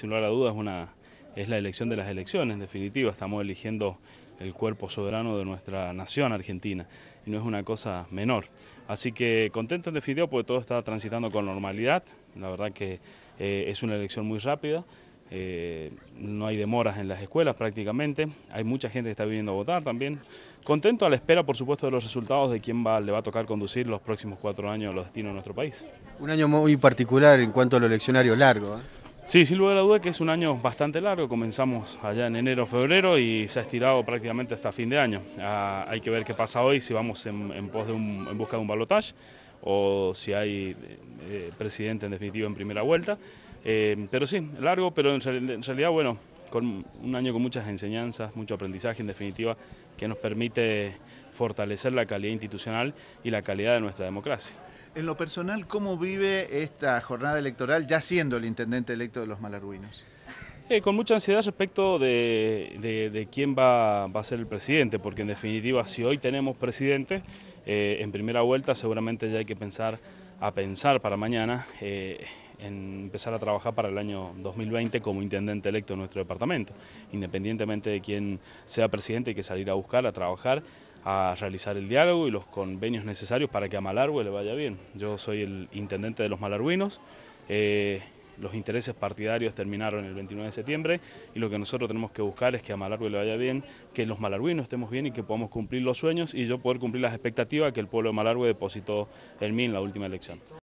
Sin lugar a dudas, es la elección de las elecciones, en definitiva, estamos eligiendo el cuerpo soberano de nuestra nación argentina, y no es una cosa menor. Así que contento en definitiva porque todo está transitando con normalidad, la verdad que eh, es una elección muy rápida, eh, no hay demoras en las escuelas prácticamente, hay mucha gente que está viniendo a votar también. Contento a la espera, por supuesto, de los resultados de quién le va a tocar conducir los próximos cuatro años a los destinos de nuestro país. Un año muy particular en cuanto a eleccionario largo. ¿eh? Sí, sin lugar a duda que es un año bastante largo, comenzamos allá en enero, febrero y se ha estirado prácticamente hasta fin de año. Ah, hay que ver qué pasa hoy, si vamos en, pos de en busca de un balotaje o si hay eh, eh, presidente en definitiva en primera vuelta. Eh, pero sí, largo, pero en realidad, bueno, con un año con muchas enseñanzas, mucho aprendizaje en definitiva, que nos permite fortalecer la calidad institucional y la calidad de nuestra democracia. En lo personal, ¿cómo vive esta jornada electoral ya siendo el intendente electo de los malaruinos? Eh, con mucha ansiedad respecto de, quién va, a ser el presidente, porque en definitiva si hoy tenemos presidente, eh, en primera vuelta seguramente ya hay que pensar a pensar para mañana. Eh, en empezar a trabajar para el año 2020 como intendente electo de nuestro departamento, independientemente de quién sea presidente, hay que salir a buscar, a trabajar, a realizar el diálogo y los convenios necesarios para que a Malargue le vaya bien. Yo soy el intendente de los malarguinos, eh, los intereses partidarios terminaron el 29 de septiembre y lo que nosotros tenemos que buscar es que a Malargue le vaya bien, que los malarguinos estemos bien y que podamos cumplir los sueños y yo poder cumplir las expectativas que el pueblo de Malargue depositó en mí en la última elección.